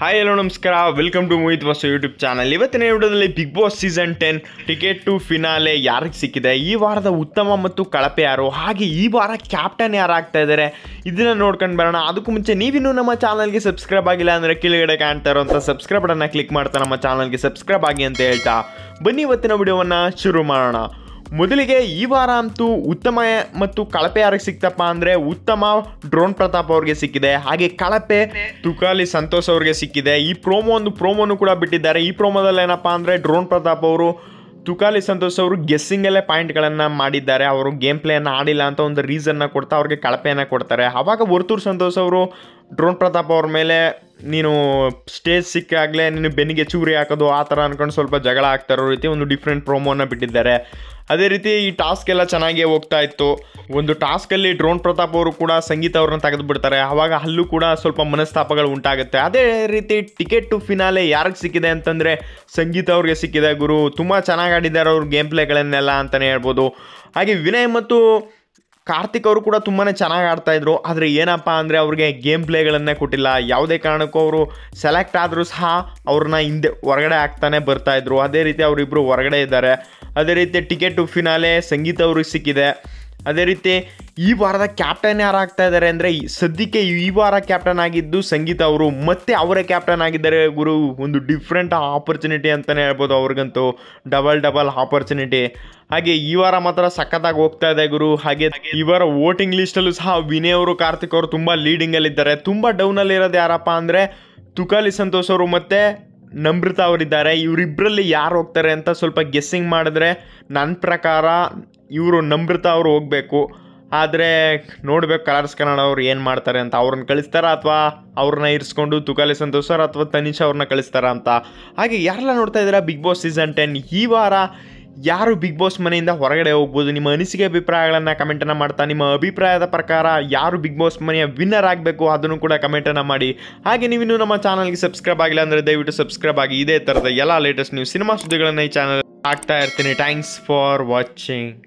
hi hello ನಮಸ್ಕಾರ welcome to Mohit Vas YouTube channel ಇವತ್ತಿನ ವಿಡಿಯೋದಲ್ಲಿ Bigg Boss season ten ticket to finale ಯಾರಿಗೆ ಸಿಕ್ಕಿದೆ ಈ ವಾರದ ಉತ್ತಮ ಮತ್ತು ಕಳಪೆ ಯಾರು ಹಾಗೆ ಈ ವಾರ ಕ್ಯಾಪ್ಟನ್ ಯಾರು ಆಗ್ತಾ ಇದ್ದಾರೆ ಇದನ್ನು ನೋಡ್ಕೊಂಡು ಬರೋಣ ಅದಕ್ಕೂ ಮುಂಚೆ ನೀವಿನ್ನೂ ನಮ್ಮ ಚಾನಲ್ಗೆ ಸಬ್ಸ್ಕ್ರೈಬ್ ಆಗಿಲ್ಲ ಅಂದರೆ ಕೆಳಗಡೆ ಕಾಣ್ತಾ ಇರೋಂಥ ಸಬ್ಸ್ಕ್ರೈಬ್ ಬಟನ್ನ ಕ್ಲಿಕ್ ಮಾಡ್ತಾ ನಮ್ಮ ಚಾನಲ್ಗೆ ಸಬ್ಸ್ಕ್ರೈಬ್ ಆಗಿ ಅಂತ ಹೇಳ್ತಾ ಬನ್ನಿ ಇವತ್ತಿನ ವಿಡಿಯೋವನ್ನು ಶುರು ಮಾಡೋಣ ಮೊದಲಿಗೆ ಈ ವಾರ ಅಂತೂ ಉತ್ತಮ ಮತ್ತು ಕಳಪೆ ಯಾರಿಗೆ ಸಿಕ್ತಪ್ಪ ಅಂದರೆ ಉತ್ತಮ ಡ್ರೋನ್ ಪ್ರತಾಪ್ ಅವ್ರಿಗೆ ಸಿಕ್ಕಿದೆ ಹಾಗೆ ಕಳಪೆ ತುಕಾಲಿ ಸಂತೋಷ್ ಅವ್ರಿಗೆ ಸಿಕ್ಕಿದೆ ಈ ಪ್ರೋಮೋ ಒಂದು ಪ್ರೋಮೋನು ಕೂಡ ಬಿಟ್ಟಿದ್ದಾರೆ ಈ ಪ್ರೋಮೋದಲ್ಲಿ ಏನಪ್ಪ ಅಂದರೆ ಡ್ರೋನ್ ಪ್ರತಾಪ್ ಅವರು ತುಕಾಲಿ ಸಂತೋಷ್ ಅವರು ಗೆಸ್ಸಿಂಗಲ್ಲೇ ಪಾಯಿಂಟ್ಗಳನ್ನು ಮಾಡಿದ್ದಾರೆ ಅವರು ಗೇಮ್ ಪ್ಲೇಯನ್ನು ಆಡಿಲ್ಲ ಅಂತ ಒಂದು ರೀಸನ್ನ ಕೊಡ್ತಾ ಅವ್ರಿಗೆ ಕಳಪೆಯನ್ನು ಕೊಡ್ತಾರೆ ಆವಾಗ ವರ್ತೂರ್ ಸಂತೋಷ್ ಅವರು ಡ್ರೋನ್ ಪ್ರತಾಪ್ ಅವ್ರ ಮೇಲೆ ನೀನು ಸ್ಟೇಜ್ ಸಿಕ್ಕಾಗಲೇ ನೀನು ಬೆನ್ನಿಗೆ ಚೂರಿ ಹಾಕೋದು ಆ ಥರ ಅಂದ್ಕೊಂಡು ಸ್ವಲ್ಪ ಜಗಳ ಆಗ್ತಾ ಇರೋ ರೀತಿ ಒಂದು ಡಿಫ್ರೆಂಟ್ ಪ್ರೋಮೋನ ಬಿಟ್ಟಿದ್ದಾರೆ ಅದೇ ರೀತಿ ಈ ಟಾಸ್ಕ್ ಎಲ್ಲ ಚೆನ್ನಾಗೇ ಹೋಗ್ತಾ ಇತ್ತು ಒಂದು ಟಾಸ್ಕಲ್ಲಿ ಡ್ರೋನ್ ಪ್ರತಾಪ್ ಅವರು ಕೂಡ ಸಂಗೀತ ಅವ್ರನ್ನ ತೆಗೆದು ಬಿಡ್ತಾರೆ ಆವಾಗ ಅಲ್ಲೂ ಕೂಡ ಸ್ವಲ್ಪ ಮನಸ್ತಾಪಗಳು ಉಂಟಾಗುತ್ತೆ ಅದೇ ರೀತಿ ಟಿಕೆಟ್ ಟು ಫಿನಾಲೆ ಯಾರಿಗೆ ಸಿಕ್ಕಿದೆ ಅಂತಂದರೆ ಸಂಗೀತ ಅವ್ರಿಗೆ ಸಿಕ್ಕಿದೆ ಗುರು ತುಂಬ ಚೆನ್ನಾಗಿ ಆಡಿದ್ದಾರೆ ಅವ್ರ ಗೇಮ್ ಪ್ಲೇಗಳನ್ನೆಲ್ಲ ಅಂತಲೇ ಹೇಳ್ಬೋದು ಹಾಗೆ ವಿನಯ್ ಮತ್ತು ಕಾರ್ತಿಕ್ ಅವರು ಕೂಡ ತುಂಬಾ ಚೆನ್ನಾಗಿ ಆಡ್ತಾಯಿದ್ರು ಆದರೆ ಏನಪ್ಪ ಅಂದರೆ ಅವ್ರಿಗೆ ಗೇಮ್ ಪ್ಲೇಗಳನ್ನೇ ಕೊಟ್ಟಿಲ್ಲ ಯಾವುದೇ ಕಾರಣಕ್ಕೂ ಅವರು ಸೆಲೆಕ್ಟ್ ಆದರೂ ಸಹ ಅವ್ರನ್ನ ಹಿಂದೆ ಹೊರಗಡೆ ಆಗ್ತಾನೆ ಬರ್ತಾಯಿದ್ರು ಅದೇ ರೀತಿ ಅವರಿಬ್ಬರು ಹೊರಗಡೆ ಇದ್ದಾರೆ ಅದೇ ರೀತಿ ಟಿಕೆಟ್ ಫಿನಾಲೆ ಸಂಗೀತ ಅವ್ರಿಗೆ ಸಿಕ್ಕಿದೆ ಅದೇ ರೀತಿ ಈ ವಾರದ ಕ್ಯಾಪ್ಟನ್ ಯಾರಾಗ್ತಾ ಇದ್ದಾರೆ ಅಂದರೆ ಸದ್ಯಕ್ಕೆ ಈ ವಾರ ಕ್ಯಾಪ್ಟನ್ ಆಗಿದ್ದು ಸಂಗೀತ ಅವರು ಮತ್ತೆ ಅವರೇ ಕ್ಯಾಪ್ಟನ್ ಆಗಿದ್ದಾರೆ ಗುರು ಒಂದು ಡಿಫ್ರೆಂಟ್ ಆಪರ್ಚುನಿಟಿ ಅಂತಲೇ ಹೇಳ್ಬೋದು ಅವ್ರಿಗಂತೂ ಡಬಲ್ ಡಬಲ್ ಆಪರ್ಚುನಿಟಿ ಹಾಗೆ ಈ ವಾರ ಮಾತ್ರ ಸಖತ್ತಾಗಿ ಹೋಗ್ತಾ ಇದೆ ಗುರು ಹಾಗೆ ಈ ವಾರ ವೋಟಿಂಗ್ ಲಿಸ್ಟಲ್ಲೂ ಸಹ ವಿನಯ್ ಅವರು ಕಾರ್ತಿಕ್ ಅವರು ತುಂಬ ಲೀಡಿಂಗಲ್ಲಿದ್ದಾರೆ ತುಂಬ ಡೌನಲ್ಲಿರೋದು ಯಾರಪ್ಪ ಅಂದರೆ ತುಕಾಲಿ ಸಂತೋಷ್ ಅವರು ಮತ್ತು ನಮ್ರತಾ ಅವರಿದ್ದಾರೆ ಇವರಿಬ್ಬರಲ್ಲಿ ಯಾರು ಹೋಗ್ತಾರೆ ಅಂತ ಸ್ವಲ್ಪ ಗೆಸ್ಸಿಂಗ್ ಮಾಡಿದ್ರೆ ನನ್ನ ಪ್ರಕಾರ ಇವರು ನಮ್ರತಾ ಅವರು ಹೋಗಬೇಕು ಆದರೆ ನೋಡ್ಬೇಕು ಕಲರ್ಸ್ ಕನ್ನಡ ಅವ್ರು ಏನು ಮಾಡ್ತಾರೆ ಅಂತ ಅವ್ರನ್ನ ಕಳಿಸ್ತಾರಾ ಅಥವಾ ಅವ್ರನ್ನ ಇರಿಸ್ಕೊಂಡು ತುಕಾಲಿ ಸಂತೋಷ್ ಸರ್ ಅಥವಾ ತನಿಷ್ ಅವ್ರನ್ನ ಕಳಿಸ್ತಾರಾ ಅಂತ ಹಾಗೆ ಯಾರೆಲ್ಲ ನೋಡ್ತಾ ಇದ್ದೀರಾ ಬಿಗ್ ಬಾಸ್ ಸೀಸನ್ ಟೆನ್ ಈ ವಾರ ಯಾರು ಬಿಗ್ ಬಾಸ್ ಮನೆಯಿಂದ ಹೊರಗಡೆ ಹೋಗ್ಬೋದು ನಿಮ್ಮ ಅನಿಸಿಕೆ ಅಭಿಪ್ರಾಯಗಳನ್ನು ಕಮೆಂಟನ್ನು ಮಾಡ್ತಾ ನಿಮ್ಮ ಅಭಿಪ್ರಾಯದ ಪ್ರಕಾರ ಯಾರು ಬಿಗ್ ಬಾಸ್ ಮನೆಯ ವಿನ್ನರ್ ಆಗಬೇಕು ಅದನ್ನು ಕೂಡ ಕಮೆಂಟನ್ನು ಮಾಡಿ ಹಾಗೆ ನೀವು ಇನ್ನೂ ನಮ್ಮ ಚಾನಲ್ಗೆ ಸಬ್ಸ್ಕ್ರೈಬ್ ಆಗಿಲ್ಲ ಅಂದರೆ ದಯವಿಟ್ಟು ಸಬ್ಸ್ಕ್ರೈಬ್ ಆಗಿ ಇದೇ ಥರದ ಎಲ್ಲ ಲೇಟೆಸ್ಟ್ ನೀವು ಸಿನಿಮಾ ಸುದ್ದಿಗಳನ್ನು ಈ ಚಾನಲ್ ಆಗ್ತಾ ಇರ್ತೀನಿ ಥ್ಯಾಂಕ್ಸ್ ಫಾರ್ ವಾಚಿಂಗ್